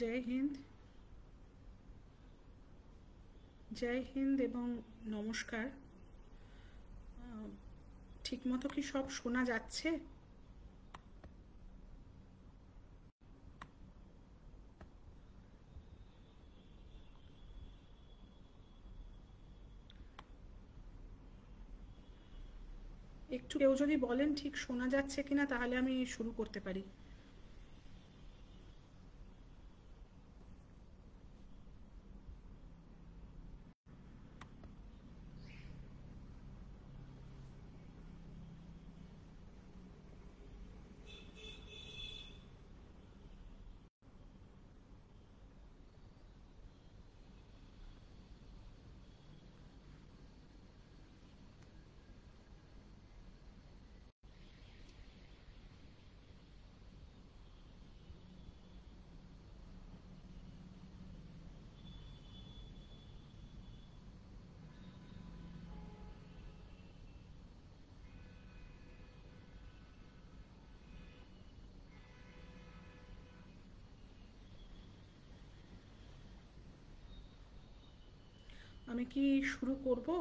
জয় হিন্দ জয় হিন্দ এবং নমস্কার ঠিক মতো কি সব শোনা যাচ্ছে একটু কেউ যদি বলেন ঠিক শোনা যাচ্ছে কিনা তাহলে আমি শুরু করতে পারি আমি কি শুরু করবো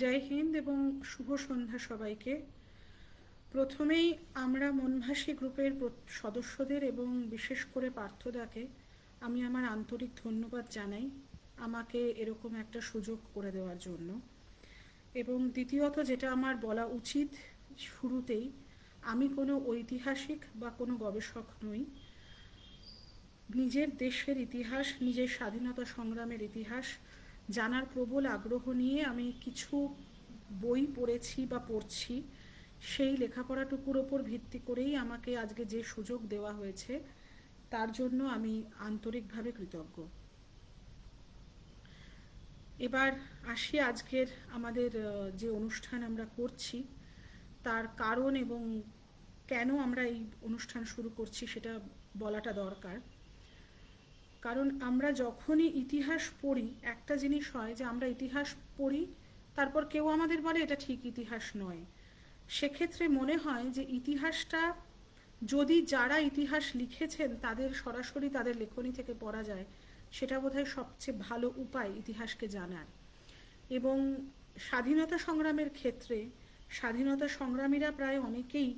জয় হিন্দ এবং শুভ সন্ধ্যা সবাইকে প্রথমেই আমরা মনভাসী গ্রুপের সদস্যদের এবং বিশেষ করে পার্থদাকে আমি আমার আন্তরিক ধন্যবাদ জানাই আমাকে এরকম একটা সুযোগ করে দেওয়ার জন্য এবং দ্বিতীয়ত যেটা আমার বলা উচিত শুরুতেই আমি কোনো ঐতিহাসিক বা কোনো গবেষক নই নিজের দেশের ইতিহাস নিজের স্বাধীনতা সংগ্রামের ইতিহাস জানার প্রবল আগ্রহ নিয়ে আমি কিছু বই পড়েছি বা পড়ছি সেই লেখাপড়াটুকুর ওপর ভিত্তি করেই আমাকে আজকে যে সুযোগ দেওয়া হয়েছে তার জন্য আমি আন্তরিকভাবে কৃতজ্ঞ এবার আসি আজকের আমাদের যে অনুষ্ঠান আমরা করছি তার কারণ এবং কেন আমরা এই অনুষ্ঠান শুরু করছি সেটা বলাটা দরকার কারণ আমরা যখনই ইতিহাস পড়ি একটা জিনিস হয় যে আমরা ইতিহাস পড়ি তারপর কেউ আমাদের বলে এটা ঠিক ইতিহাস নয় সেক্ষেত্রে মনে হয় যে ইতিহাসটা যদি যারা ইতিহাস লিখেছেন তাদের সরাসরি তাদের লেখনী থেকে পড়া যায় সেটা বোধহয় সবচেয়ে ভালো উপায় ইতিহাসকে জানার এবং স্বাধীনতা সংগ্রামের ক্ষেত্রে স্বাধীনতা সংগ্রামীরা প্রায় অনেকেই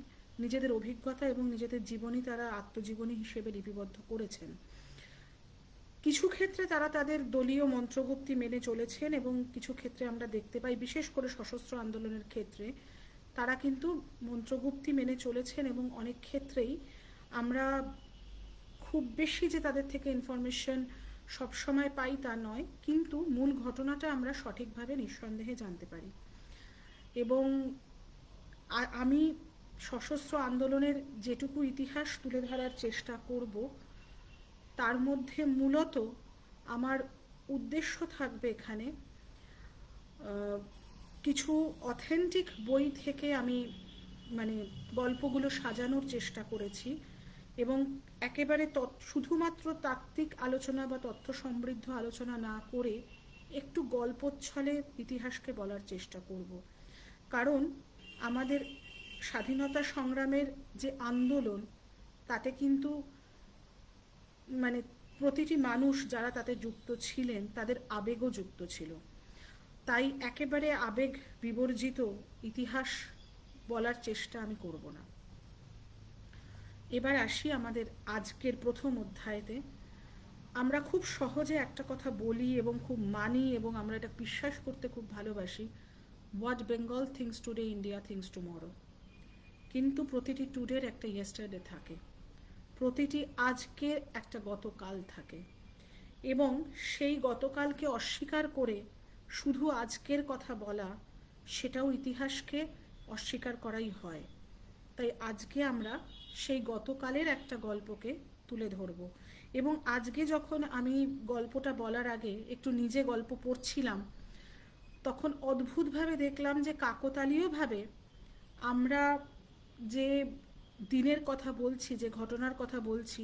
নিজেদের অভিজ্ঞতা এবং নিজেদের জীবনী তারা আত্মজীবনী হিসেবে লিপিবদ্ধ করেছেন কিছু ক্ষেত্রে তারা তাদের দলীয় মন্ত্রগুপ্তি মেনে চলেছেন এবং কিছু ক্ষেত্রে আমরা দেখতে পাই বিশেষ করে সশস্ত্র আন্দোলনের ক্ষেত্রে তারা কিন্তু মন্ত্রগুপ্তি মেনে চলেছেন এবং অনেক ক্ষেত্রেই আমরা খুব বেশি যে তাদের থেকে ইনফরমেশন সবসময় পাই তা নয় কিন্তু মূল ঘটনাটা আমরা সঠিকভাবে নিঃসন্দেহে জানতে পারি এবং আমি সশস্ত্র আন্দোলনের যেটুকু ইতিহাস তুলে ধরার চেষ্টা করব তার মধ্যে মূলত আমার উদ্দেশ্য থাকবে এখানে কিছু অথেন্টিক বই থেকে আমি মানে গল্পগুলো সাজানোর চেষ্টা করেছি এবং একেবারে শুধুমাত্র তাত্ত্বিক আলোচনা বা তথ্য সমৃদ্ধ আলোচনা না করে একটু গল্পচ্ছলে ইতিহাসকে বলার চেষ্টা করব কারণ আমাদের স্বাধীনতা সংগ্রামের যে আন্দোলন তাতে কিন্তু মানে প্রতিটি মানুষ যারা তাতে যুক্ত ছিলেন তাদের আবেগও যুক্ত ছিল তাই একেবারে আবেগ বিবর্জিত ইতিহাস বলার চেষ্টা আমি করব না এবার আসি আমাদের আজকের প্রথম অধ্যায়তে আমরা খুব সহজে একটা কথা বলি এবং খুব মানি এবং আমরা এটা বিশ্বাস করতে খুব ভালোবাসি what Bengal thinks today India thinks tomorrow কিন্তু প্রতিটি টুডের একটা ইয়েস্টারডে থাকে প্রতিটি আজকের একটা গতকাল থাকে এবং সেই গতকালকে অস্বীকার করে শুধু আজকের কথা বলা সেটাও ইতিহাসকে অস্বীকার করাই হয় তাই আজকে আমরা সেই গতকালের একটা গল্পকে তুলে ধরব এবং আজকে যখন আমি গল্পটা বলার আগে একটু নিজে গল্প পড়ছিলাম তখন অদ্ভুতভাবে দেখলাম যে কাকতালীয়ভাবে আমরা যে দিনের কথা বলছি যে ঘটনার কথা বলছি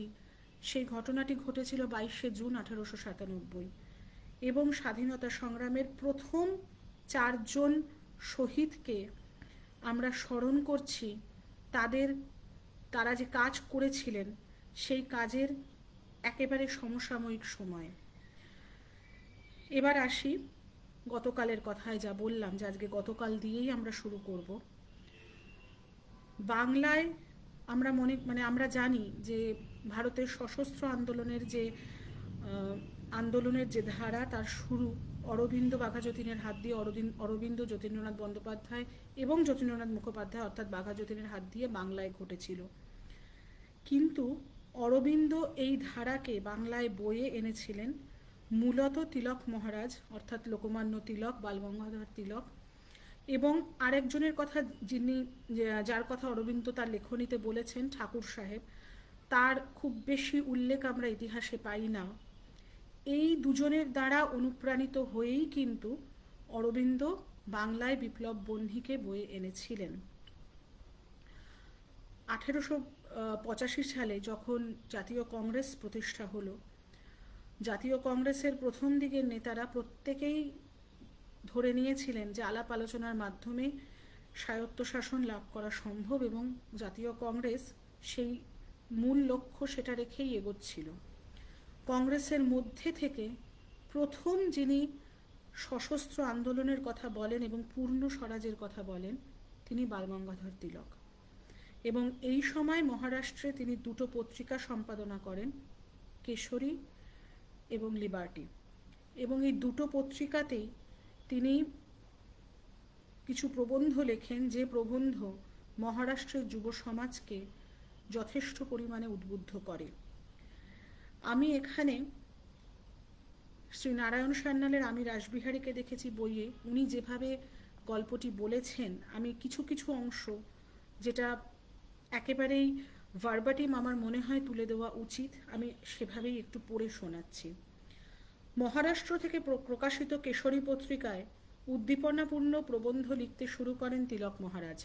সেই ঘটনাটি ঘটেছিল বাইশে জুন আঠারোশো সাতানব্বই এবং স্বাধীনতা সংগ্রামের প্রথম চারজন শহীদকে আমরা স্মরণ করছি তাদের তারা যে কাজ করেছিলেন সেই কাজের একেবারে সমসাময়িক সময়ে এবার আসি গতকালের কথায় যা বললাম যে আজকে গতকাল দিয়েই আমরা শুরু করব বাংলায় আমরা মনে মানে আমরা জানি যে ভারতের সশস্ত্র আন্দোলনের যে আন্দোলনের যে ধারা তার শুরু অরবিন্দ বাঘা যতীনের হাত দিয়ে অরবিন্দ অরবিন্দ যতীন্দ্রনাথ বন্দ্যোপাধ্যায় এবং যতীন্দ্রনাথ মুখোপাধ্যায় অর্থাৎ বাঘা যতীনের হাত দিয়ে বাংলায় ঘটেছিল কিন্তু অরবিন্দ এই ধারাকে বাংলায় বয়ে এনেছিলেন মূলত তিলক মহারাজ অর্থাৎ লোকমান্য তিলক বালগঙ্গাধর তিলক এবং আরেকজনের কথা যিনি যার কথা অরবিন্দ তার লেখনীতে বলেছেন ঠাকুর সাহেব তার খুব বেশি উল্লেখ আমরা ইতিহাসে পাই না এই দুজনের দ্বারা অনুপ্রাণিত হয়েই কিন্তু অরবিন্দ বাংলায় বিপ্লব বন্ধীকে বয়ে এনেছিলেন আঠেরোশো পঁচাশি সালে যখন জাতীয় কংগ্রেস প্রতিষ্ঠা হলো জাতীয় কংগ্রেসের প্রথম দিকের নেতারা প্রত্যেকেই ধরে নিয়েছিলেন যে আলাপ আলোচনার মাধ্যমে স্বায়ত্তশাসন লাভ করা সম্ভব এবং জাতীয় কংগ্রেস সেই মূল লক্ষ্য সেটা রেখেই এগোচ্ছিল কংগ্রেসের মধ্যে থেকে প্রথম যিনি সশস্ত্র আন্দোলনের কথা বলেন এবং পূর্ণ স্বরাজের কথা বলেন তিনি বালগঙ্গাধর তিলক এবং এই সময় মহারাষ্ট্রে তিনি দুটো পত্রিকা সম্পাদনা করেন কেশরী এবং লিবার্টি এবং এই দুটো পত্রিকাতেই তিনি কিছু প্রবন্ধ লেখেন যে প্রবন্ধ মহারাষ্ট্রের যুব সমাজকে যথেষ্ট পরিমাণে উদ্বুদ্ধ করে আমি এখানে শ্রী নারায়ণ সান্যালের আমি রাসবিহারীকে দেখেছি বইয়ে উনি যেভাবে গল্পটি বলেছেন আমি কিছু কিছু অংশ যেটা একেবারেই ভার্বাটিম আমার মনে হয় তুলে দেওয়া উচিত আমি সেভাবেই একটু পড়ে শোনাচ্ছি মহারাষ্ট্র থেকে প্রকাশিত কেশরী পত্রিকায় উদ্দীপনাপূর্ণ প্রবন্ধ লিখতে শুরু করেন তিলক মহারাজ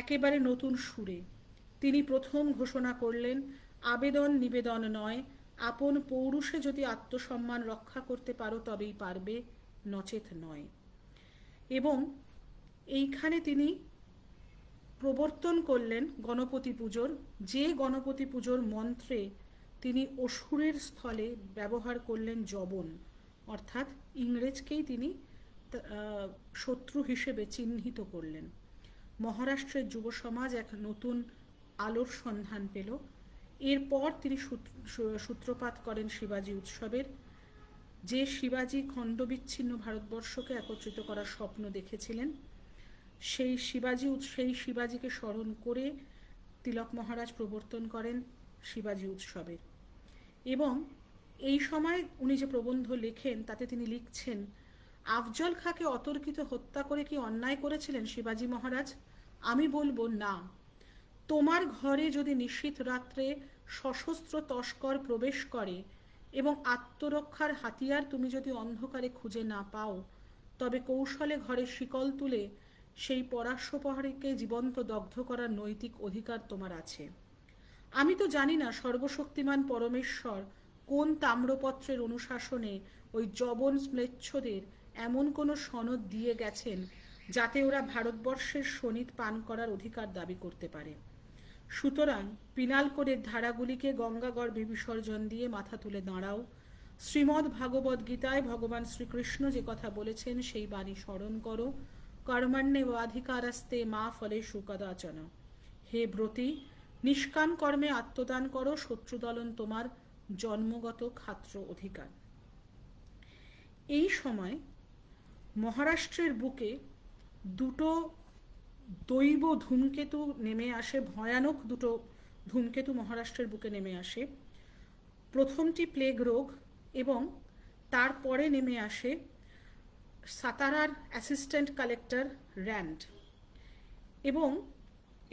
একেবারে নতুন সুরে তিনি প্রথম ঘোষণা করলেন আবেদন নিবেদন নয় আপন পৌরুষে যদি আত্মসম্মান রক্ষা করতে পারো তবেই পারবে নচেত নয় এবং এইখানে তিনি প্রবর্তন করলেন গণপতি পুজোর যে গণপতি পুজোর মন্ত্রে তিনি অসুরের স্থলে ব্যবহার করলেন জবন অর্থাৎ ইংরেজকেই তিনি শত্রু হিসেবে চিহ্নিত করলেন মহারাষ্ট্রের যুব সমাজ এক নতুন আলোর সন্ধান পেল এরপর তিনি সূত্রপাত করেন শিবাজি উৎসবের যে শিবাজি খণ্ডবিচ্ছিন্ন ভারতবর্ষকে একত্রিত করার স্বপ্ন দেখেছিলেন সেই শিবাজি সেই শিবাজিকে স্মরণ করে তিলক মহারাজ প্রবর্তন করেন শিবাজি উৎসবের এবং এই সময় উনি যে প্রবন্ধ লেখেন তাতে তিনি লিখছেন আফজল খাঁকে অতর্কিত হত্যা করে কি অন্যায় করেছিলেন শিবাজি মহারাজ আমি বলবো না তোমার ঘরে যদি নিশ্চিত রাত্রে সশস্ত্র তস্কর প্রবেশ করে এবং আত্মরক্ষার হাতিয়ার তুমি যদি অন্ধকারে খুঁজে না পাও তবে কৌশলে ঘরে শিকল তুলে সেই পরাশ্রপহারীকে জীবন্ত দগ্ধ করার নৈতিক অধিকার তোমার আছে আমি তো জানি না সর্বশক্তিমান পরমেশ্বর কোন তাম্রপত্রের অনুশাসনে ওই জবন স্মেচ্ছদের এমন কোনো সনদ দিয়ে গেছেন যাতে ওরা ভারতবর্ষের সনিত পান করার অধিকার দাবি করতে পারে সুতরাং পিনাল কোডের ধারাগুলিকে গঙ্গাগর্ভে বিসর্জন দিয়ে মাথা তুলে দাঁড়াও শ্রীমদ্ ভাগবত গীতায় ভগবান শ্রীকৃষ্ণ যে কথা বলেছেন সেই বাণী স্মরণ করো কর্মাণ্যে বাধিকারাস্তে মা ফলে সুকদাচন হে ব্রতী নিষ্কাম কর্মে আত্মদান করো শত্রুদলন তোমার জন্মগত খাত্র অধিকার এই সময় মহারাষ্ট্রের বুকে দুটো দৈব ধূমকেতু নেমে আসে ভয়ানক দুটো ধূমকেতু মহারাষ্ট্রের বুকে নেমে আসে প্রথমটি প্লেগ রোগ এবং তারপরে নেমে আসে সাতারার অ্যাসিস্ট্যান্ট কালেক্টর র্যান্ড এবং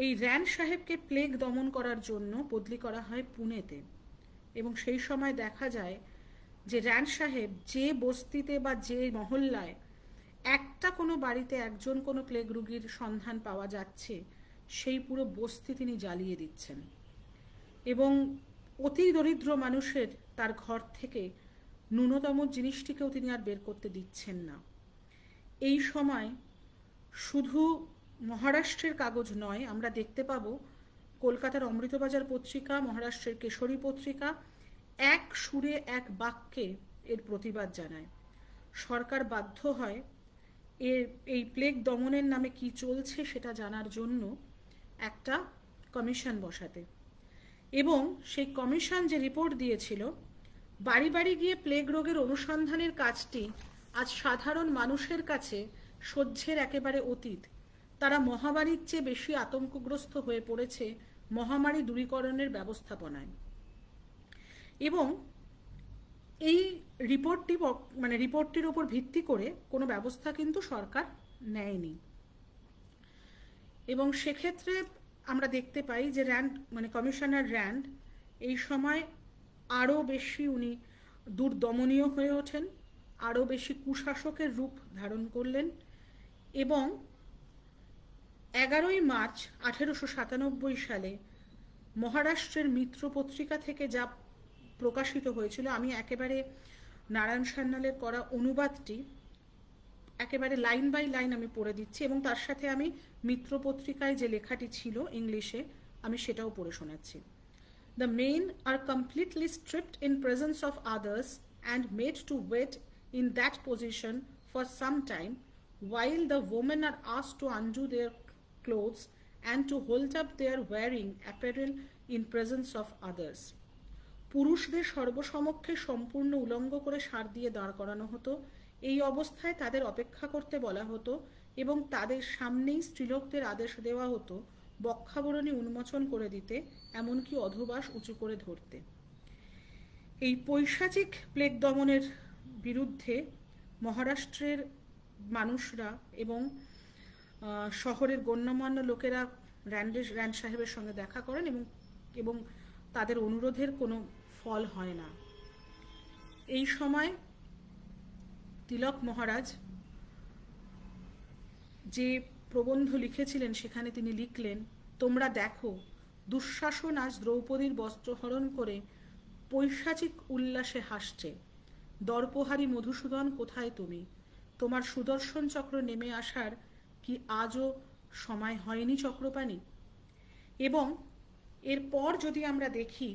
এই র্যান সাহেবকে প্লেগ দমন করার জন্য বদলি করা হয় পুনেতে এবং সেই সময় দেখা যায় যে র্যান সাহেব যে বস্তিতে বা যে মহল্লায় একটা কোনো বাড়িতে একজন কোনো প্লেগ রুগীর সন্ধান পাওয়া যাচ্ছে সেই পুরো বস্তি তিনি জ্বালিয়ে দিচ্ছেন এবং অতি দরিদ্র মানুষের তার ঘর থেকে ন্যূনতম জিনিসটিকেও তিনি আর বের করতে দিচ্ছেন না এই সময় শুধু মহারাষ্ট্রের কাগজ নয় আমরা দেখতে পাব কলকাতার অমৃতবাজার পত্রিকা মহারাষ্ট্রের কেশরী পত্রিকা এক সুরে এক বাক্যে এর প্রতিবাদ জানায় সরকার বাধ্য হয় এর এই প্লেগ দমনের নামে কি চলছে সেটা জানার জন্য একটা কমিশন বসাতে এবং সেই কমিশন যে রিপোর্ট দিয়েছিল বাড়ি বাড়ি গিয়ে প্লেগ রোগের অনুসন্ধানের কাজটি আজ সাধারণ মানুষের কাছে সহ্যের একেবারে অতীত তারা মহামারীর চেয়ে বেশি আতঙ্কগ্রস্ত হয়ে পড়েছে মহামারী দূরীকরণের ব্যবস্থাপনায় এবং এই রিপোর্টটি মানে রিপোর্টটির ওপর ভিত্তি করে কোনো ব্যবস্থা কিন্তু সরকার নেয়নি এবং সেক্ষেত্রে আমরা দেখতে পাই যে র্যান্ড মানে কমিশনার র্যান্ড এই সময় আরও বেশি উনি দুর্দমনীয় হয়ে ওঠেন আরও বেশি কুশাসকের রূপ ধারণ করলেন এবং এগারোই মার্চ আঠেরোশো সাতানব্বই সালে মহারাষ্ট্রের মিত্র পত্রিকা থেকে যা প্রকাশিত হয়েছিল আমি একেবারে নারায়ণ সান্যালের করা অনুবাদটি একেবারে লাইন বাই লাইন আমি পড়ে দিচ্ছি এবং তার সাথে আমি মিত্র পত্রিকায় যে লেখাটি ছিল ইংলিশে আমি সেটাও পড়ে শোনাচ্ছি the men are completely stripped in presence of others and made to wait in that position for some time while the women are আস to undress their clothes and to hold up their wearing apparel in presence of others পুরুষদের সর্বসমক্ষে সম্পূর্ণ উলঙ্গ করে সার দিয়ে দাঁড় করানো হতো এই অবস্থায় তাদের অপেক্ষা করতে বলা হতো এবং তাদের সামনেই স্ত্রীলোকদের আদেশ দেওয়া হতো বক্ষাবরণী উন্মোচন করে দিতে এমনকি অধবাস উঁচু করে ধরতে এই পৈশাচিক প্লেগ দমনের বিরুদ্ধে মহারাষ্ট্রের মানুষরা এবং শহরের গণ্যমান্য লোকেরা র্যান্ডেশ র্যান্ড সাহেবের সঙ্গে দেখা করেন এবং এবং তাদের অনুরোধের কোনো ফল হয় না এই সময় তিলক মহারাজ যে প্রবন্ধ লিখেছিলেন সেখানে তিনি লিখলেন তোমরা দেখো দুঃশাসন আজ দ্রৌপদীর বস্ত্রহরণ করে পৈশাচিক উল্লাসে হাসছে দর্পহারী মধুসূদন কোথায় তুমি তোমার সুদর্শন চক্র নেমে আসার কি আজও সময় হয়নি চক্রপাণী এবং এরপর যদি আমরা দেখি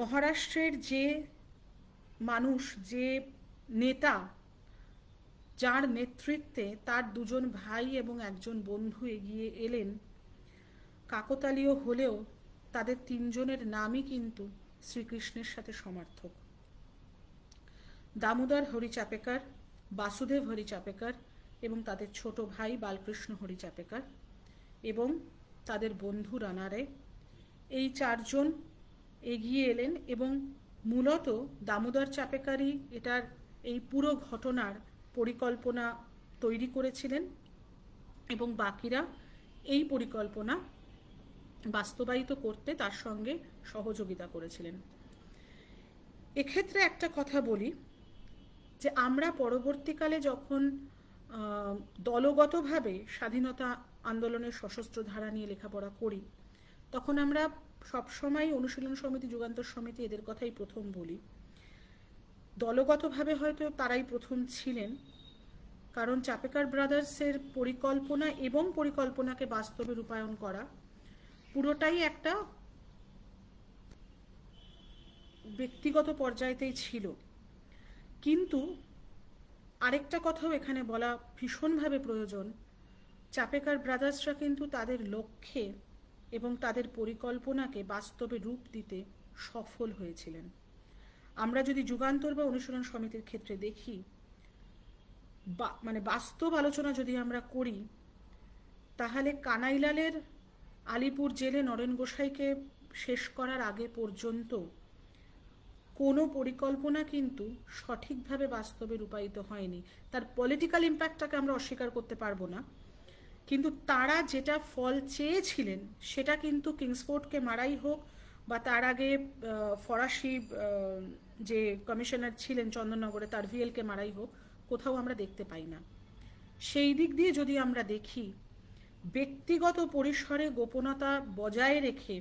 মহারাষ্ট্রের যে মানুষ যে নেতা যার নেতৃত্বে তার দুজন ভাই এবং একজন বন্ধু এগিয়ে এলেন কাকতালীয় হলেও তাদের তিনজনের নামই কিন্তু শ্রীকৃষ্ণের সাথে সমার্থক দামোদর হরিচাপেকার বাসুদেব হরিচাপেকার এবং তাদের ছোট ভাই বালকৃষ্ণ হরি চাপেকার এবং তাদের বন্ধু রানারে এই চারজন এগিয়ে এলেন এবং মূলত দামোদর চাপেকারই এটার এই পুরো ঘটনার পরিকল্পনা তৈরি করেছিলেন এবং বাকিরা এই পরিকল্পনা বাস্তবায়িত করতে তার সঙ্গে সহযোগিতা করেছিলেন এক্ষেত্রে একটা কথা বলি যে আমরা পরবর্তীকালে যখন দলগতভাবে স্বাধীনতা আন্দোলনের সশস্ত্র ধারা নিয়ে লেখাপড়া করি তখন আমরা সবসময় অনুশীলন সমিতি যুগান্তর সমিতি এদের কথাই প্রথম বলি দলগতভাবে হয়তো তারাই প্রথম ছিলেন কারণ চাপেকার ব্রাদার্সের পরিকল্পনা এবং পরিকল্পনাকে বাস্তবে রূপায়ণ করা পুরোটাই একটা ব্যক্তিগত পর্যায়তেই ছিল কিন্তু আরেকটা কথাও এখানে বলা ভীষণভাবে প্রয়োজন চাপেকার ব্রাদার্সরা কিন্তু তাদের লক্ষ্যে এবং তাদের পরিকল্পনাকে বাস্তবে রূপ দিতে সফল হয়েছিলেন আমরা যদি যুগান্তর বা অনুশীলন সমিতির ক্ষেত্রে দেখি বা মানে বাস্তব আলোচনা যদি আমরা করি তাহলে কানাইলালের আলিপুর জেলে নরেন গোসাইকে শেষ করার আগে পর্যন্ত কোনো পরিকল্পনা কিন্তু সঠিকভাবে বাস্তবে রূপায়িত হয়নি তার পলিটিক্যাল ইম্প্যাক্টটাকে আমরা অস্বীকার করতে পারবো না কিন্তু তারা যেটা ফল চেয়েছিলেন সেটা কিন্তু কিংসফোর্ডকে মারাই হোক বা তার আগে ফরাসি যে কমিশনার ছিলেন চন্দননগরে তার ভিএলকে মারাই হোক কোথাও আমরা দেখতে পাই না সেই দিক দিয়ে যদি আমরা দেখি ব্যক্তিগত পরিসরে গোপনতা বজায় রেখে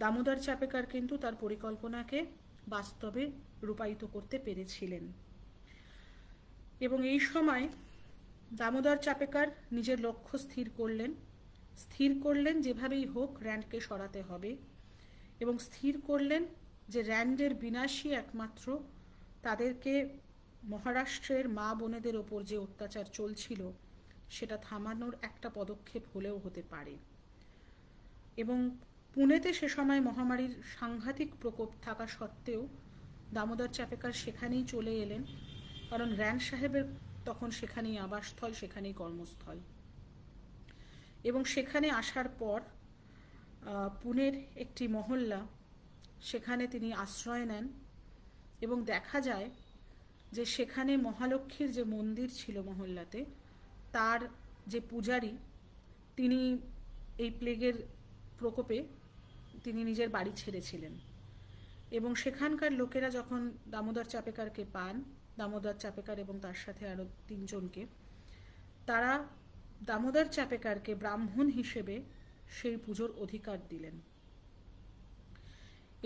দামোদর চাপেকার কিন্তু তার পরিকল্পনাকে বাস্তবে রূপায়িত করতে পেরেছিলেন এবং এই সময় দামোদর চাপেকার নিজের লক্ষ্য স্থির করলেন স্থির করলেন যেভাবেই হোক র্যান্ডকে সরাতে হবে এবং স্থির করলেন যে র্যান্ডের বিনাশই একমাত্র তাদেরকে মহারাষ্ট্রের মা বোনেদের ওপর যে অত্যাচার চলছিল সেটা থামানোর একটা পদক্ষেপ হলেও হতে পারে এবং পুনেতে সে সময় মহামারীর সাংঘাতিক প্রকোপ থাকা সত্ত্বেও দামোদর চাপেকার সেখানেই চলে এলেন কারণ র্যান সাহেবের তখন সেখানেই আবাসস্থল সেখানেই কর্মস্থল এবং সেখানে আসার পর পুনের একটি মহল্লা সেখানে তিনি আশ্রয় নেন এবং দেখা যায় যে সেখানে মহালক্ষ্মীর যে মন্দির ছিল মহল্লাতে তার যে পূজারী তিনি এই প্লেগের প্রকোপে তিনি নিজের বাড়ি ছেড়েছিলেন এবং সেখানকার লোকেরা যখন দামোদর চাপেকারকে পান দামোদর চাপেকার এবং তার সাথে আরও তিনজনকে তারা দামোদর চাপেকারকে ব্রাহ্মণ হিসেবে সেই পুজোর অধিকার দিলেন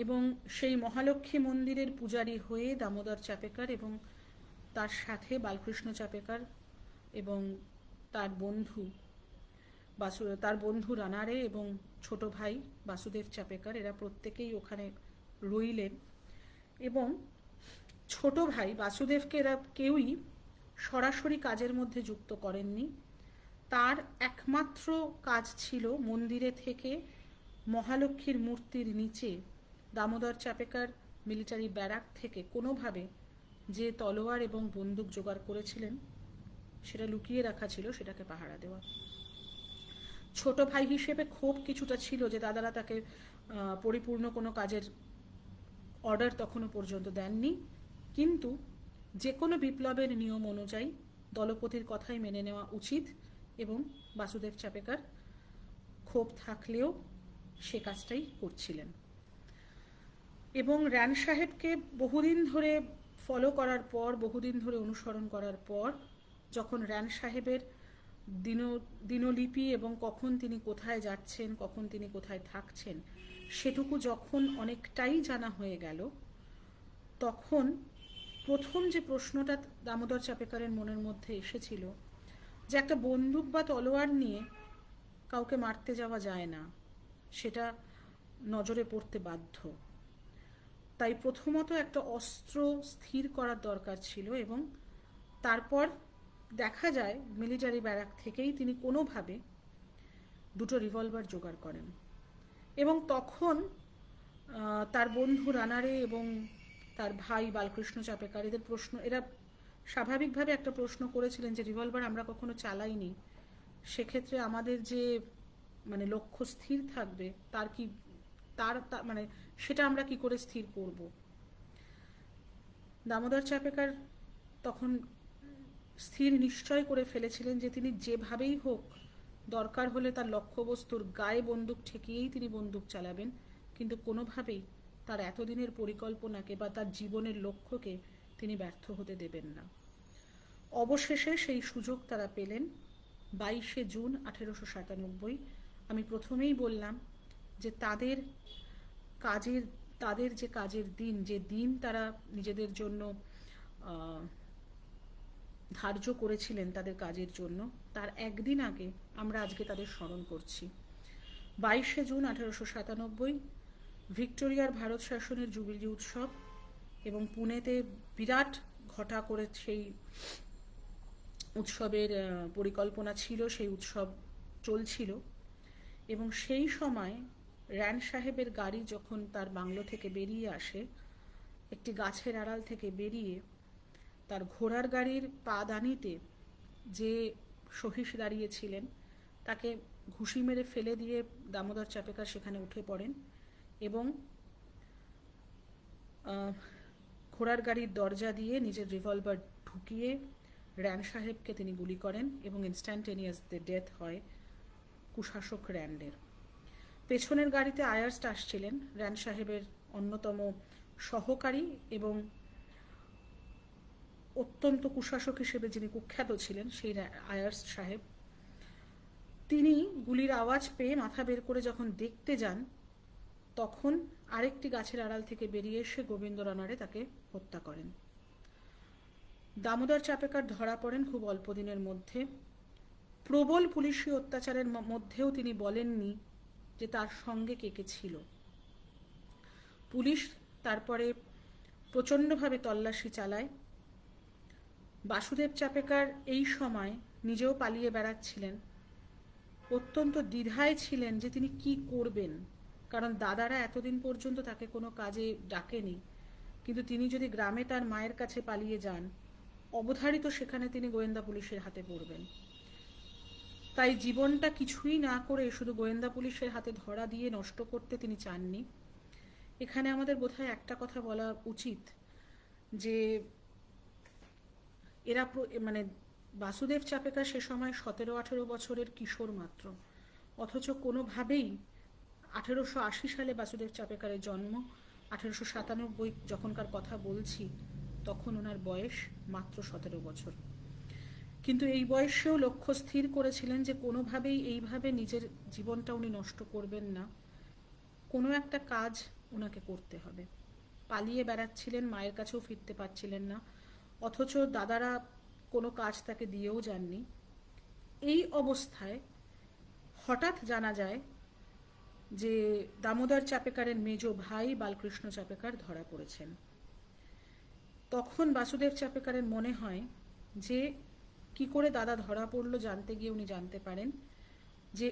এবং সেই মহালক্ষ্মী মন্দিরের পূজারি হয়ে দামোদর চাপেকার এবং তার সাথে বালকৃষ্ণ চাপেকার এবং তার বন্ধু বাসু তার বন্ধু রানারে এবং ছোট ভাই বাসুদেব চাপেকার এরা প্রত্যেকেই ওখানে রইলেন এবং ছোট ভাই বাসুদেবকে এরা কেউই সরাসরি কাজের মধ্যে যুক্ত করেননি তার একমাত্র কাজ ছিল মন্দিরে থেকে মহালক্ষ্মীর মূর্তির নিচে দামোদর চাপেকার মিলিটারি ব্যারাক থেকে কোনোভাবে যে তলোয়ার এবং বন্দুক জোগাড় করেছিলেন সেটা লুকিয়ে রাখা ছিল সেটাকে পাহারা দেওয়া ছোট ভাই হিসেবে ক্ষোভ কিছুটা ছিল যে দাদারা তাকে পরিপূর্ণ কোনো কাজের অর্ডার তখনও পর্যন্ত দেননি কিন্তু যে কোনো বিপ্লবের নিয়ম অনুযায়ী দলপতির কথাই মেনে নেওয়া উচিত এবং বাসুদেব চাপেকার ক্ষোভ থাকলেও সে কাজটাই করছিলেন এবং র্যান সাহেবকে বহুদিন ধরে ফলো করার পর বহুদিন ধরে অনুসরণ করার পর যখন র্যান সাহেবের দিন দিনলিপি এবং কখন তিনি কোথায় যাচ্ছেন কখন তিনি কোথায় থাকছেন সেটুকু যখন অনেকটাই জানা হয়ে গেল তখন প্রথম যে প্রশ্নটা দামোদর চাপেকারের মনের মধ্যে এসেছিল যে একটা বন্দুক বা তলোয়ার নিয়ে কাউকে মারতে যাওয়া যায় না সেটা নজরে পড়তে বাধ্য তাই প্রথমত একটা অস্ত্র স্থির করার দরকার ছিল এবং তারপর দেখা যায় মিলিটারি ব্যারাক থেকেই তিনি কোনোভাবে দুটো রিভলভার জোগাড় করেন এবং তখন তার বন্ধু রানারে এবং তার ভাই বালকৃষ্ণ চাপেকার এদের প্রশ্ন এরা স্বাভাবিকভাবে একটা প্রশ্ন করেছিলেন যে রিভলভার আমরা কখনো চালাইনি সেক্ষেত্রে আমাদের যে মানে লক্ষ্য স্থির থাকবে তার কি তার মানে সেটা আমরা কি করে স্থির করব দামোদর চাপেকার তখন স্থির নিশ্চয় করে ফেলেছিলেন যে তিনি যেভাবেই হোক দরকার হলে তার লক্ষ্যবস্তুর গায়ে বন্দুক ঠেকিয়েই তিনি বন্দুক চালাবেন কিন্তু কোনোভাবেই তার এতদিনের পরিকল্পনাকে বা তার জীবনের লক্ষ্যকে তিনি ব্যর্থ হতে দেবেন না অবশেষে সেই সুযোগ তারা পেলেন বাইশে জুন আঠেরোশো সাতানব্বই আমি প্রথমেই বললাম যে তাদের কাজের তাদের যে কাজের দিন যে দিন তারা নিজেদের জন্য ধার্য করেছিলেন তাদের কাজের জন্য তার একদিন আগে আমরা আজকে তাদের স্মরণ করছি বাইশে জুন আঠারোশো সাতানব্বই ভিক্টোরিয়ার ভারত শাসনের জুবিলি উৎসব এবং পুনেতে বিরাট ঘটা করে সেই উৎসবের পরিকল্পনা ছিল সেই উৎসব চলছিল এবং সেই সময় র্যান সাহেবের গাড়ি যখন তার বাংলো থেকে বেরিয়ে আসে একটি গাছের আড়াল থেকে বেরিয়ে তার ঘোড়ার গাড়ির পাদানিতে যে সহিস দাঁড়িয়েছিলেন তাকে ঘুষি মেরে ফেলে দিয়ে দামোদর চাপেকার সেখানে উঠে পড়েন এবং ঘোড়ার গাড়ির দরজা দিয়ে নিজের রিভলভার ঢুকিয়ে র্যান সাহেবকে তিনি গুলি করেন এবং ইনস্ট্যান্টেনিয়াস ডেথ হয় কুশাসক র্যান্ডের পেছনের গাড়িতে আয়ার্স আসছিলেন র্যান সাহেবের অন্যতম সহকারী এবং অত্যন্ত কুশাসক হিসেবে যিনি কুখ্যাত ছিলেন সেই আয়ার্স সাহেব তিনি গুলির আওয়াজ পেয়ে মাথা বের করে যখন দেখতে যান তখন আরেকটি গাছের আড়াল থেকে বেরিয়ে এসে গোবিন্দ রানারে তাকে হত্যা করেন দামোদর চাপেকার ধরা পড়েন খুব অল্প দিনের মধ্যে প্রবল পুলিশি অত্যাচারের মধ্যেও তিনি বলেননি যে তার সঙ্গে কে কে ছিল পুলিশ তারপরে প্রচণ্ডভাবে তল্লাশি চালায় বাসুদেব চাপেকার এই সময় নিজেও পালিয়ে বেড়াচ্ছিলেন অত্যন্ত দ্বিধায় ছিলেন যে তিনি কি করবেন কারণ দাদারা এতদিন পর্যন্ত তাকে কোনো কাজে ডাকেনি কিন্তু তিনি যদি গ্রামে তার মায়ের কাছে পালিয়ে যান অবধারিত সেখানে তিনি গোয়েন্দা পুলিশের হাতে পড়বেন তাই জীবনটা কিছুই না করে শুধু গোয়েন্দা পুলিশের হাতে ধরা দিয়ে নষ্ট করতে তিনি চাননি এখানে আমাদের বোধহয় একটা কথা বলা উচিত যে এরা মানে বাসুদেব চাপেকার সে সময় সতেরো আঠেরো বছরের কিশোর মাত্র অথচ কোনোভাবেই আঠেরোশো আশি সালে বাসুদেব চাপেকারের জন্ম আঠেরোশো সাতানব্বই যখনকার কথা বলছি তখন ওনার বয়স মাত্র সতেরো বছর কিন্তু এই বয়সেও লক্ষ্য স্থির করেছিলেন যে কোনোভাবেই এইভাবে নিজের জীবনটা উনি নষ্ট করবেন না কোনো একটা কাজ ওনাকে করতে হবে পালিয়ে বেড়াচ্ছিলেন মায়ের কাছেও ফিরতে পারছিলেন না অথচ দাদারা কোনো কাজ তাকে দিয়েও যাননি এই অবস্থায় হঠাৎ জানা যায় যে দামোদর চাপেকারের মেজ ভাই বালকৃষ্ণ চাপেকার ধরা পড়েছেন তখন বাসুদেব চাপেকারের মনে হয় যে কি করে দাদা ধরা পড়ল জানতে গিয়ে উনি জানতে পারেন যে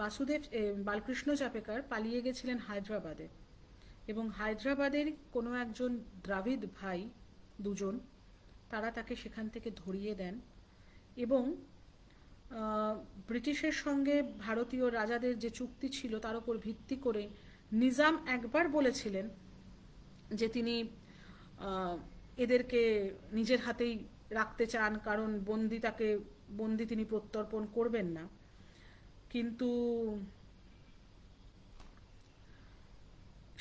বাসুদেব বালকৃষ্ণ চাপেকার পালিয়ে গেছিলেন হায়দ্রাবাদে এবং হায়দ্রাবাদের কোনো একজন দ্রাবিড ভাই দুজন তারা তাকে সেখান থেকে ধরিয়ে দেন এবং ব্রিটিশের সঙ্গে ভারতীয় রাজাদের যে চুক্তি ছিল তার উপর ভিত্তি করে নিজাম একবার বলেছিলেন যে তিনি এদেরকে নিজের হাতেই রাখতে চান কারণ বন্দি তাকে বন্দি তিনি প্রত্যর্পণ করবেন না কিন্তু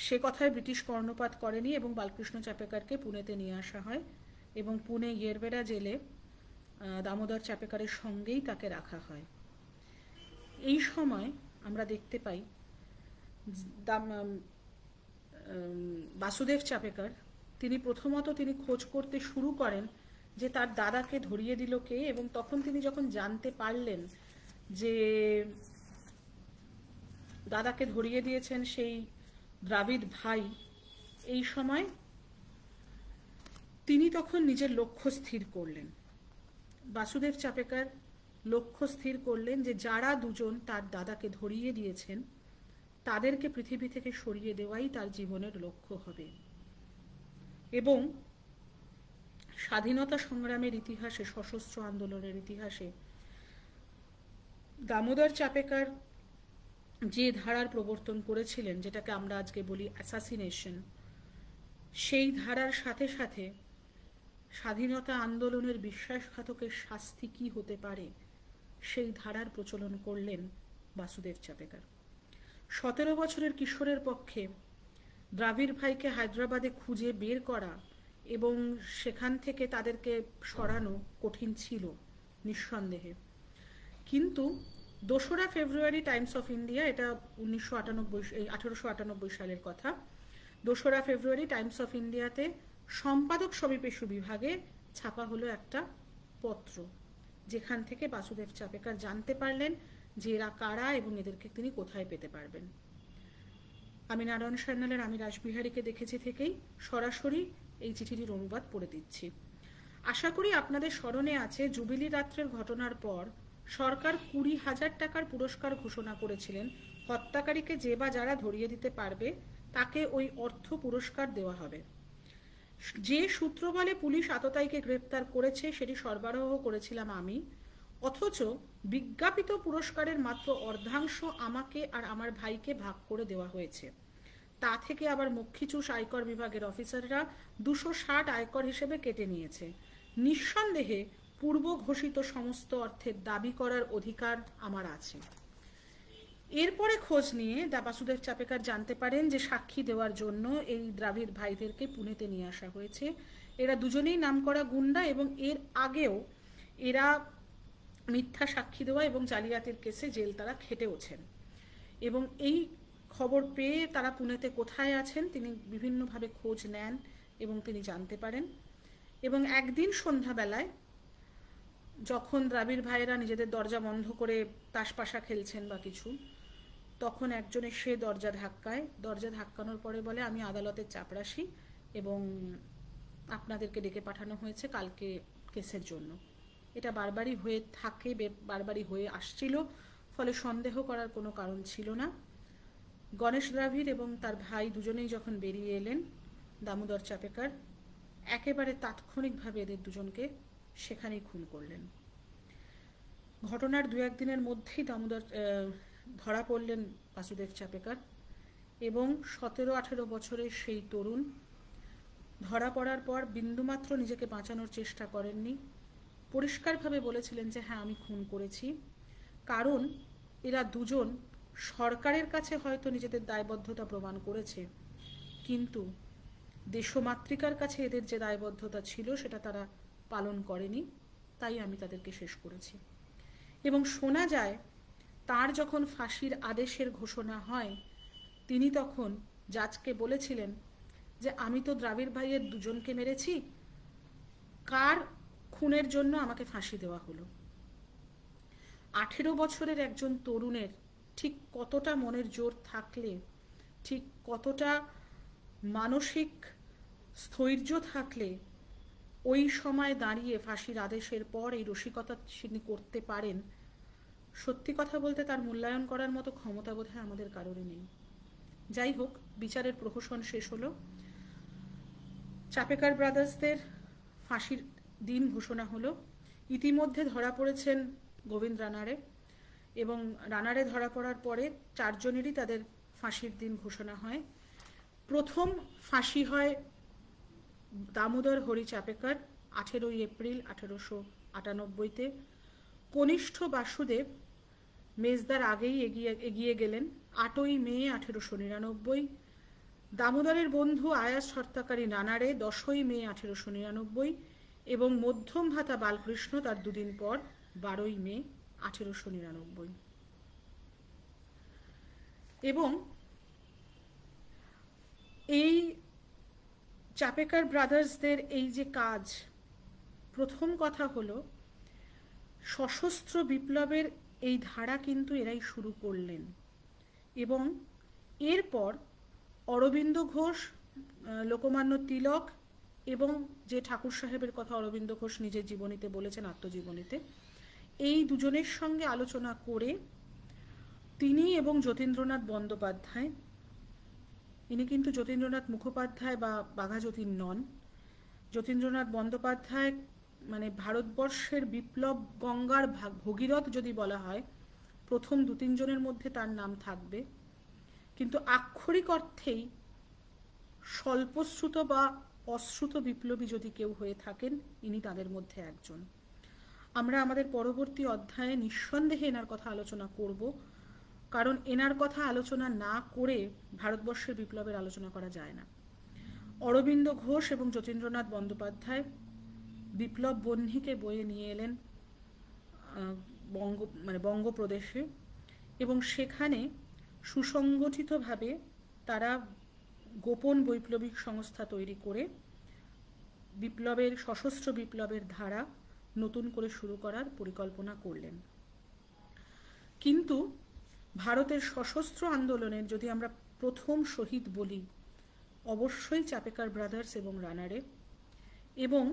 সে কথায় ব্রিটিশ কর্ণপাত করেনি এবং বালকৃষ্ণ চাপেকারকে পুনেতে নিয়ে আসা হয় এবং পুনে ইয়েরবেড়া জেলে দামোদর চাপেকারের সঙ্গেই তাকে রাখা হয় এই সময় আমরা দেখতে পাই বাসুদেব চাপেকার তিনি প্রথমত তিনি খোঁজ করতে শুরু করেন যে তার দাদাকে ধরিয়ে দিল কে এবং তখন তিনি যখন জানতে পারলেন যে দাদাকে ধরিয়ে দিয়েছেন সেই দ্রাবিড ভাই এই সময় তিনি তখন নিজের লক্ষ্য স্থির করলেন বাসুদেব চাপেকার লক্ষ্য স্থির করলেন যে যারা দুজন তার দাদাকে ধরিয়ে দিয়েছেন তাদেরকে পৃথিবী থেকে সরিয়ে দেওয়াই তার জীবনের লক্ষ্য হবে এবং স্বাধীনতা সংগ্রামের ইতিহাসে সশস্ত্র আন্দোলনের ইতিহাসে দামোদর চাপেকার যে ধারার প্রবর্তন করেছিলেন যেটাকে আমরা আজকে বলি অ্যাসাসিনেশন সেই ধারার সাথে সাথে স্বাধীনতা আন্দোলনের বিশ্বাসঘাতকের শাস্তি কি হতে পারে সেই ধারার প্রচলন করলেন বাসুদেব চাপেকার সতেরো বছরের কিশোরের পক্ষে দ্রাবিড় ভাইকে হায়দ্রাবাদে খুঁজে বের করা এবং সেখান থেকে তাদেরকে সরানো কঠিন ছিল নিঃসন্দেহে কিন্তু দোসরা ফেব্রুয়ারি টাইমস অফ ইন্ডিয়া এটা উনিশশো আটানব্বই আঠারোশো আটানব্বই সালের কথা দোসরা ফেব্রুয়ারি টাইমস অফ ইন্ডিয়াতে সম্পাদক সবিপেশু বিভাগে ছাপা হলো একটা পত্র যেখান থেকে বাসুদেব চাপেকার জানতে পারলেন যে এরা কারা এবং এদেরকে তিনি কোথায় পেতে পারবেন আমি নারায়ণ সান্যালের আমি রাসবিহারীকে দেখেছি থেকেই সরাসরি এই চিঠিটির অনুবাদ পড়ে দিচ্ছি আশা করি আপনাদের স্মরণে আছে জুবিলি রাত্রের ঘটনার পর সরকার কুড়ি হাজার টাকার পুরস্কার ঘোষণা করেছিলেন হত্যাকারীকে যে বা যারা ধরিয়ে দিতে পারবে তাকে ওই অর্থ পুরস্কার দেওয়া হবে যে সূত্র বলে পুলিশ আততায়ীকে গ্রেপ্তার করেছে সেটি সরবরাহ করেছিলাম আমি অথচ বিজ্ঞাপিত পুরস্কারের মাত্র অর্ধাংশ আমাকে আর আমার ভাইকে ভাগ করে দেওয়া হয়েছে তা থেকে আবার মক্ষিচুষ আয়কর বিভাগের অফিসাররা দুশো ষাট আয়কর হিসেবে কেটে নিয়েছে নিঃসন্দেহে পূর্ব ঘোষিত সমস্ত অর্থের দাবি করার অধিকার আমার আছে এরপরে খোঁজ নিয়ে দা বাসুদেব চাপেকার জানতে পারেন যে সাক্ষী দেওয়ার জন্য এই দ্রাবিড় ভাইদেরকে পুনেতে নিয়ে আসা হয়েছে এরা দুজনেই নামকরা গুন্ডা এবং এর আগেও এরা মিথ্যা সাক্ষী দেওয়া এবং জালিয়াতির কেসে জেল তারা খেটেওছেন এবং এই খবর পেয়ে তারা পুনেতে কোথায় আছেন তিনি বিভিন্নভাবে খোঁজ নেন এবং তিনি জানতে পারেন এবং একদিন সন্ধ্যাবেলায় যখন দ্রাবিড় ভাইয়েরা নিজেদের দরজা বন্ধ করে তাসপাশা খেলছেন বা কিছু তখন একজন এসে দরজা ধাক্কায় দরজা ধাক্কানোর পরে বলে আমি আদালতের চাপরাশি এবং আপনাদেরকে ডেকে পাঠানো হয়েছে কালকে কেসের জন্য এটা বারবারই হয়ে থাকে বারবারই হয়ে আসছিল ফলে সন্দেহ করার কোনো কারণ ছিল না গণেশ দ্রাভিড় এবং তার ভাই দুজনেই যখন বেরিয়ে এলেন দামোদর চাপেকার একেবারে তাৎক্ষণিকভাবে এদের দুজনকে সেখানেই খুন করলেন ঘটনার দু একদিনের মধ্যেই দামোদর ধরা পড়লেন বাসুদেব চাপেকার এবং সতেরো আঠেরো বছরের সেই তরুণ ধরা পড়ার পর বিন্দুমাত্র নিজেকে বাঁচানোর চেষ্টা করেননি পরিষ্কারভাবে বলেছিলেন যে হ্যাঁ আমি খুন করেছি কারণ এরা দুজন সরকারের কাছে হয়তো নিজেদের দায়বদ্ধতা প্রমাণ করেছে কিন্তু দেশমাতৃকার কাছে এদের যে দায়বদ্ধতা ছিল সেটা তারা পালন করেনি তাই আমি তাদেরকে শেষ করেছি এবং শোনা যায় তার যখন ফাঁসির আদেশের ঘোষণা হয় তিনি তখন জাজকে বলেছিলেন যে আমি তো দ্রাবিড় ভাইয়ের দুজনকে মেরেছি কার খুনের জন্য আমাকে ফাঁসি দেওয়া হলো আঠেরো বছরের একজন তরুণের ঠিক কতটা মনের জোর থাকলে ঠিক কতটা মানসিক স্থৈর্য থাকলে ওই সময় দাঁড়িয়ে ফাঁসির আদেশের পর এই রসিকতা তিনি করতে পারেন সত্যি কথা বলতে তার মূল্যায়ন করার মতো ক্ষমতা বোধহয় আমাদের কারোরই নেই যাই হোক বিচারের প্রহসন শেষ হলো চাপেকার ব্রাদার্সদের ফাঁসির দিন ঘোষণা হলো ইতিমধ্যে ধরা পড়েছেন গোবিন্দ রানারে এবং রানারে ধরা পড়ার পরে চারজনেরই তাদের ফাঁসির দিন ঘোষণা হয় প্রথম ফাঁসি হয় দামোদর হরি চাপেকার আঠেরোই এপ্রিল আঠেরোশো আটানব্বইতে কনিষ্ঠ বাসুদেব মেজদার আগেই এগিয়ে এগিয়ে গেলেন আটই মে আঠেরোশো নিরানব্বই দামোদরের বন্ধু আয়াস হর্তাকারী নানারে দশই মে আঠেরোশো নিরানব্বই এবং মধ্যম ভাতা বালকৃষ্ণ তার দুদিন পর বারোই মে আঠেরোশো নিরানব্বই এবং এই চাপেকার ব্রাদার্সদের এই যে কাজ প্রথম কথা হলো সশস্ত্র বিপ্লবের এই ধারা কিন্তু এরাই শুরু করলেন এবং এরপর অরবিন্দ ঘোষ লোকমান্য তিলক এবং যে ঠাকুর সাহেবের কথা অরবিন্দ ঘোষ নিজের জীবনীতে বলেছেন আত্মজীবনীতে এই দুজনের সঙ্গে আলোচনা করে তিনি এবং যতীন্দ্রনাথ বন্দ্যোপাধ্যায় ইনি কিন্তু যতীন্দ্রনাথ মুখোপাধ্যায় বা বাঘা যতীন নন যতীন্দ্রনাথ বন্দ্যোপাধ্যায় মানে ভারতবর্ষের বিপ্লব গঙ্গার ভগীরথ যদি বলা হয় প্রথম দু তিনজনের মধ্যে তার নাম থাকবে কিন্তু আক্ষরিক অর্থেই স্বল্পশ্রুত বা অশ্রুত বিপ্লবী যদি কেউ হয়ে থাকেন ইনি তাদের মধ্যে একজন আমরা আমাদের পরবর্তী অধ্যায়ে নিঃসন্দেহে এনার কথা আলোচনা করব কারণ এনার কথা আলোচনা না করে ভারতবর্ষের বিপ্লবের আলোচনা করা যায় না অরবিন্দ ঘোষ এবং যতীন্দ্রনাথ বন্দ্যোপাধ্যায় বিপ্লব বহ্নিকে বয়ে নিয়ে এলেন বঙ্গ মানে বঙ্গপ্রদেশে এবং সেখানে সুসংগঠিতভাবে তারা গোপন বৈপ্লবিক সংস্থা তৈরি করে বিপ্লবের সশস্ত্র বিপ্লবের ধারা নতুন করে শুরু করার পরিকল্পনা করলেন কিন্তু ভারতের সশস্ত্র আন্দোলনের যদি আমরা প্রথম শহীদ বলি অবশ্যই চাপেকার ব্রাদার্স এবং রানারে এবং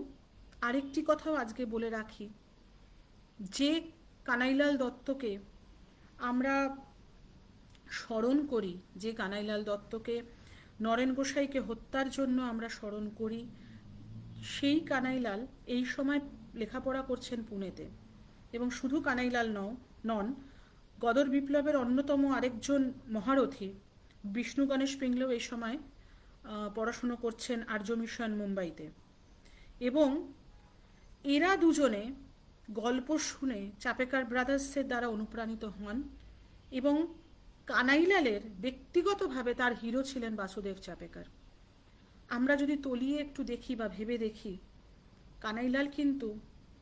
আরেকটি কথাও আজকে বলে রাখি যে কানাইলাল দত্তকে আমরা স্মরণ করি যে কানাইলাল দত্তকে নরেন গোসাইকে হত্যার জন্য আমরা স্মরণ করি সেই কানাইলাল এই সময় লেখাপড়া করছেন পুনেতে এবং শুধু কানাইলাল নও নন গদর বিপ্লবের অন্যতম আরেকজন মহারথী বিষ্ণু গণেশ পিংলেও এই সময় পড়াশুনো করছেন আর্য মিশন মুম্বাইতে এবং এরা দুজনে গল্প শুনে চাপেকার ব্রাদার্সের দ্বারা অনুপ্রাণিত হন এবং কানাইলালের ব্যক্তিগতভাবে তার হিরো ছিলেন বাসুদেব চাপেকার আমরা যদি তলিয়ে একটু দেখি বা ভেবে দেখি কানাইলাল কিন্তু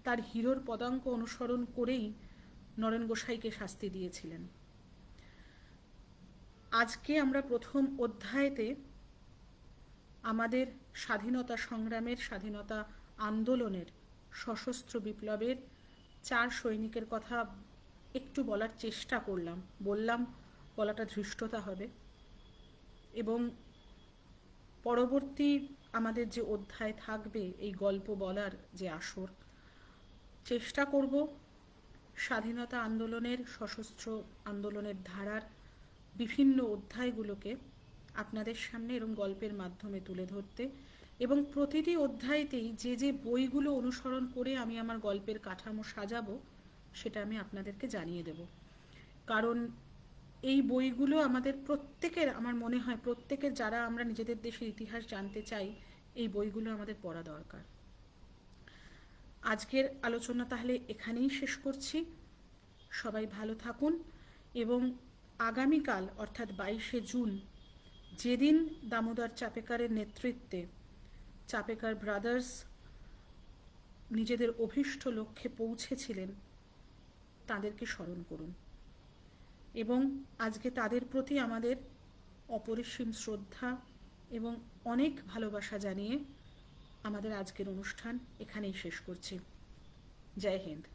তার হিরোর পদাঙ্ক অনুসরণ করেই নরেন গোসাইকে শাস্তি দিয়েছিলেন আজকে আমরা প্রথম অধ্যায়েতে আমাদের স্বাধীনতা সংগ্রামের স্বাধীনতা আন্দোলনের সশস্ত্র বিপ্লবের চার সৈনিকের কথা একটু বলার চেষ্টা করলাম বললাম বলাটা ধৃষ্টতা হবে এবং পরবর্তী আমাদের যে অধ্যায় থাকবে এই গল্প বলার যে আসর চেষ্টা করব স্বাধীনতা আন্দোলনের সশস্ত্র আন্দোলনের ধারার বিভিন্ন অধ্যায়গুলোকে আপনাদের সামনে এবং গল্পের মাধ্যমে তুলে ধরতে এবং প্রতিটি অধ্যায়তেই যে যে বইগুলো অনুসরণ করে আমি আমার গল্পের কাঠামো সাজাবো সেটা আমি আপনাদেরকে জানিয়ে দেব কারণ এই বইগুলো আমাদের প্রত্যেকের আমার মনে হয় প্রত্যেকের যারা আমরা নিজেদের দেশের ইতিহাস জানতে চাই এই বইগুলো আমাদের পড়া দরকার আজকের আলোচনা তাহলে এখানেই শেষ করছি সবাই ভালো থাকুন এবং আগামীকাল অর্থাৎ বাইশে জুন যেদিন দামোদর চাপেকারের নেতৃত্বে চাপেকার ব্রাদার্স নিজেদের অভীষ্ট লক্ষ্যে পৌঁছেছিলেন তাদেরকে স্মরণ করুন এবং আজকে তাদের প্রতি আমাদের অপরিসীম শ্রদ্ধা এবং অনেক ভালোবাসা জানিয়ে আমাদের আজকের অনুষ্ঠান এখানেই শেষ করছি জয় হিন্দ